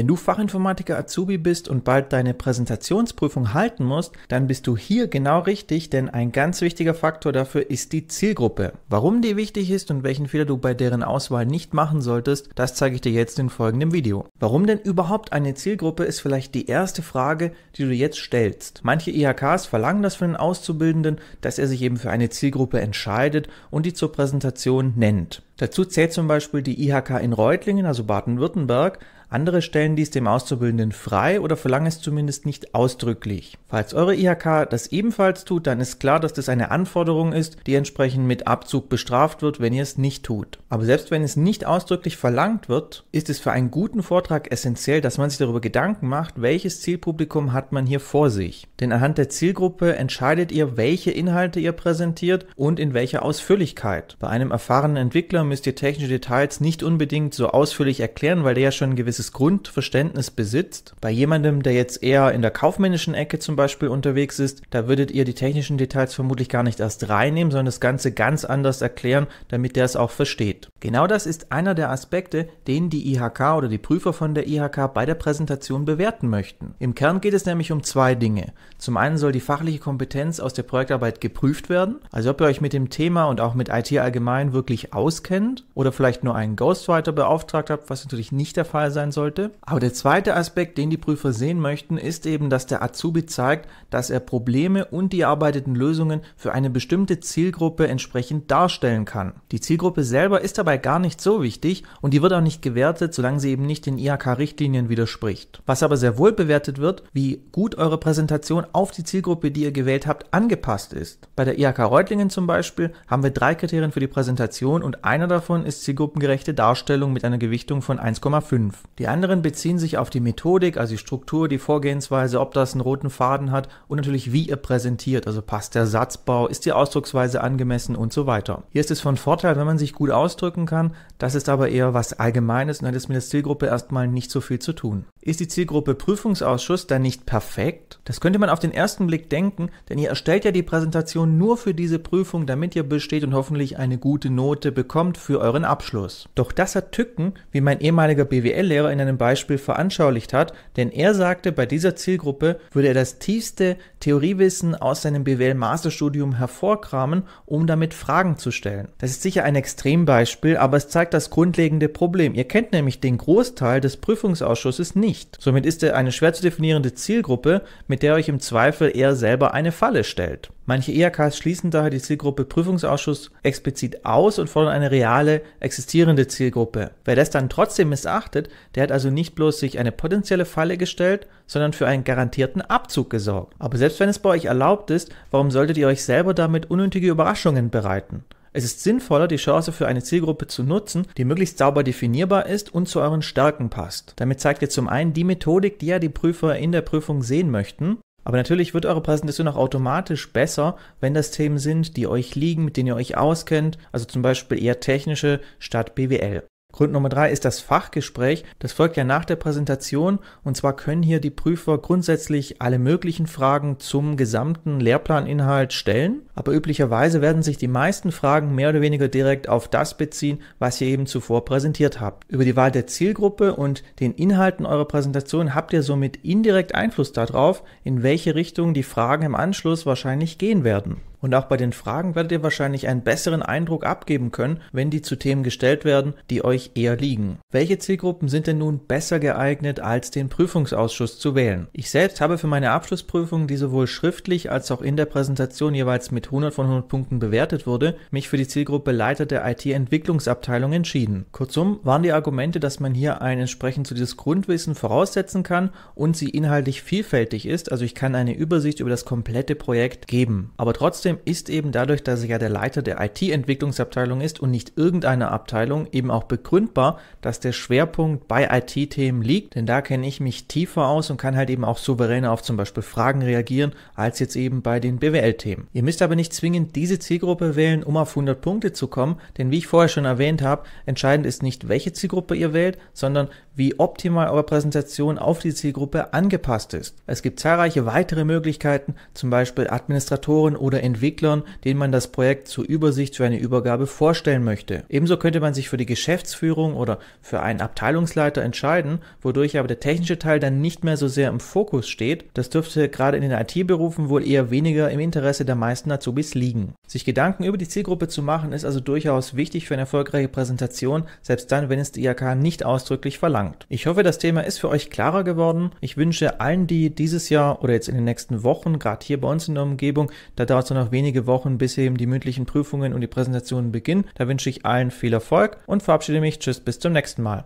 Wenn du Fachinformatiker Azubi bist und bald deine Präsentationsprüfung halten musst, dann bist du hier genau richtig, denn ein ganz wichtiger Faktor dafür ist die Zielgruppe. Warum die wichtig ist und welchen Fehler du bei deren Auswahl nicht machen solltest, das zeige ich dir jetzt in folgendem Video. Warum denn überhaupt eine Zielgruppe ist vielleicht die erste Frage, die du jetzt stellst. Manche IHKs verlangen das von den Auszubildenden, dass er sich eben für eine Zielgruppe entscheidet und die zur Präsentation nennt. Dazu zählt zum Beispiel die IHK in Reutlingen, also Baden-Württemberg, andere stellen dies dem Auszubildenden frei oder verlangen es zumindest nicht ausdrücklich. Falls eure IHK das ebenfalls tut, dann ist klar, dass das eine Anforderung ist, die entsprechend mit Abzug bestraft wird, wenn ihr es nicht tut. Aber selbst wenn es nicht ausdrücklich verlangt wird, ist es für einen guten Vortrag essentiell, dass man sich darüber Gedanken macht, welches Zielpublikum hat man hier vor sich. Denn anhand der Zielgruppe entscheidet ihr, welche Inhalte ihr präsentiert und in welcher Ausführlichkeit. Bei einem erfahrenen Entwickler müsst ihr technische Details nicht unbedingt so ausführlich erklären, weil der ja schon ein gewisses gewisses Grundverständnis besitzt. Bei jemandem, der jetzt eher in der kaufmännischen Ecke zum Beispiel unterwegs ist, da würdet ihr die technischen Details vermutlich gar nicht erst reinnehmen, sondern das Ganze ganz anders erklären, damit der es auch versteht. Genau das ist einer der Aspekte, den die IHK oder die Prüfer von der IHK bei der Präsentation bewerten möchten. Im Kern geht es nämlich um zwei Dinge. Zum einen soll die fachliche Kompetenz aus der Projektarbeit geprüft werden, also ob ihr euch mit dem Thema und auch mit IT allgemein wirklich auskennt oder vielleicht nur einen Ghostwriter beauftragt habt, was natürlich nicht der Fall sein sein sollte. Aber der zweite Aspekt, den die Prüfer sehen möchten, ist eben, dass der Azubi zeigt, dass er Probleme und die erarbeiteten Lösungen für eine bestimmte Zielgruppe entsprechend darstellen kann. Die Zielgruppe selber ist dabei gar nicht so wichtig und die wird auch nicht gewertet, solange sie eben nicht den IHK-Richtlinien widerspricht. Was aber sehr wohl bewertet wird, wie gut eure Präsentation auf die Zielgruppe, die ihr gewählt habt, angepasst ist. Bei der IHK Reutlingen zum Beispiel haben wir drei Kriterien für die Präsentation und einer davon ist zielgruppengerechte Darstellung mit einer Gewichtung von 1,5. Die anderen beziehen sich auf die Methodik, also die Struktur, die Vorgehensweise, ob das einen roten Faden hat und natürlich wie ihr präsentiert, also passt der Satzbau, ist die Ausdrucksweise angemessen und so weiter. Hier ist es von Vorteil, wenn man sich gut ausdrücken kann, das ist aber eher was Allgemeines und hat jetzt mit der Zielgruppe erstmal nicht so viel zu tun. Ist die Zielgruppe Prüfungsausschuss dann nicht perfekt? Das könnte man auf den ersten Blick denken, denn ihr erstellt ja die Präsentation nur für diese Prüfung, damit ihr besteht und hoffentlich eine gute Note bekommt für euren Abschluss. Doch das hat Tücken, wie mein ehemaliger BWL-Lehrer in einem Beispiel veranschaulicht hat, denn er sagte, bei dieser Zielgruppe würde er das tiefste Theoriewissen aus seinem BWL-Masterstudium hervorkramen, um damit Fragen zu stellen. Das ist sicher ein Extrembeispiel, aber es zeigt das grundlegende Problem. Ihr kennt nämlich den Großteil des Prüfungsausschusses nicht. Somit ist er eine schwer zu definierende Zielgruppe, mit der euch im Zweifel eher selber eine Falle stellt. Manche EAKs schließen daher die Zielgruppe Prüfungsausschuss explizit aus und fordern eine reale, existierende Zielgruppe. Wer das dann trotzdem missachtet, der er hat also nicht bloß sich eine potenzielle Falle gestellt, sondern für einen garantierten Abzug gesorgt. Aber selbst wenn es bei euch erlaubt ist, warum solltet ihr euch selber damit unnötige Überraschungen bereiten? Es ist sinnvoller, die Chance für eine Zielgruppe zu nutzen, die möglichst sauber definierbar ist und zu euren Stärken passt. Damit zeigt ihr zum einen die Methodik, die ja die Prüfer in der Prüfung sehen möchten, aber natürlich wird eure Präsentation auch automatisch besser, wenn das Themen sind, die euch liegen, mit denen ihr euch auskennt, also zum Beispiel eher technische statt BWL. Grund Nummer drei ist das Fachgespräch. Das folgt ja nach der Präsentation und zwar können hier die Prüfer grundsätzlich alle möglichen Fragen zum gesamten Lehrplaninhalt stellen, aber üblicherweise werden sich die meisten Fragen mehr oder weniger direkt auf das beziehen, was ihr eben zuvor präsentiert habt. Über die Wahl der Zielgruppe und den Inhalten eurer Präsentation habt ihr somit indirekt Einfluss darauf, in welche Richtung die Fragen im Anschluss wahrscheinlich gehen werden. Und auch bei den Fragen werdet ihr wahrscheinlich einen besseren Eindruck abgeben können, wenn die zu Themen gestellt werden, die euch eher liegen. Welche Zielgruppen sind denn nun besser geeignet, als den Prüfungsausschuss zu wählen? Ich selbst habe für meine Abschlussprüfung, die sowohl schriftlich als auch in der Präsentation jeweils mit 100 von 100 Punkten bewertet wurde, mich für die Zielgruppe Leiter der IT-Entwicklungsabteilung entschieden. Kurzum waren die Argumente, dass man hier ein entsprechend zu dieses Grundwissen voraussetzen kann und sie inhaltlich vielfältig ist, also ich kann eine Übersicht über das komplette Projekt geben. Aber trotzdem trotzdem ist eben dadurch, dass er ja der Leiter der IT-Entwicklungsabteilung ist und nicht irgendeiner Abteilung, eben auch begründbar, dass der Schwerpunkt bei IT-Themen liegt, denn da kenne ich mich tiefer aus und kann halt eben auch souveräner auf zum Beispiel Fragen reagieren, als jetzt eben bei den BWL-Themen. Ihr müsst aber nicht zwingend diese Zielgruppe wählen, um auf 100 Punkte zu kommen, denn wie ich vorher schon erwähnt habe, entscheidend ist nicht, welche Zielgruppe ihr wählt, sondern wie optimal eure Präsentation auf die Zielgruppe angepasst ist. Es gibt zahlreiche weitere Möglichkeiten, zum Beispiel Administratoren oder Entwicklern, denen man das Projekt zur Übersicht für eine Übergabe vorstellen möchte. Ebenso könnte man sich für die Geschäftsführung oder für einen Abteilungsleiter entscheiden, wodurch aber der technische Teil dann nicht mehr so sehr im Fokus steht. Das dürfte gerade in den IT-Berufen wohl eher weniger im Interesse der meisten Azubis liegen. Sich Gedanken über die Zielgruppe zu machen, ist also durchaus wichtig für eine erfolgreiche Präsentation, selbst dann, wenn es die IAK nicht ausdrücklich verlangt verlangt. Ich hoffe, das Thema ist für euch klarer geworden. Ich wünsche allen, die dieses Jahr oder jetzt in den nächsten Wochen, gerade hier bei uns in der Umgebung, da dauert es noch wenige Wochen, bis eben die mündlichen Prüfungen und die Präsentationen beginnen. Da wünsche ich allen viel Erfolg und verabschiede mich. Tschüss, bis zum nächsten Mal.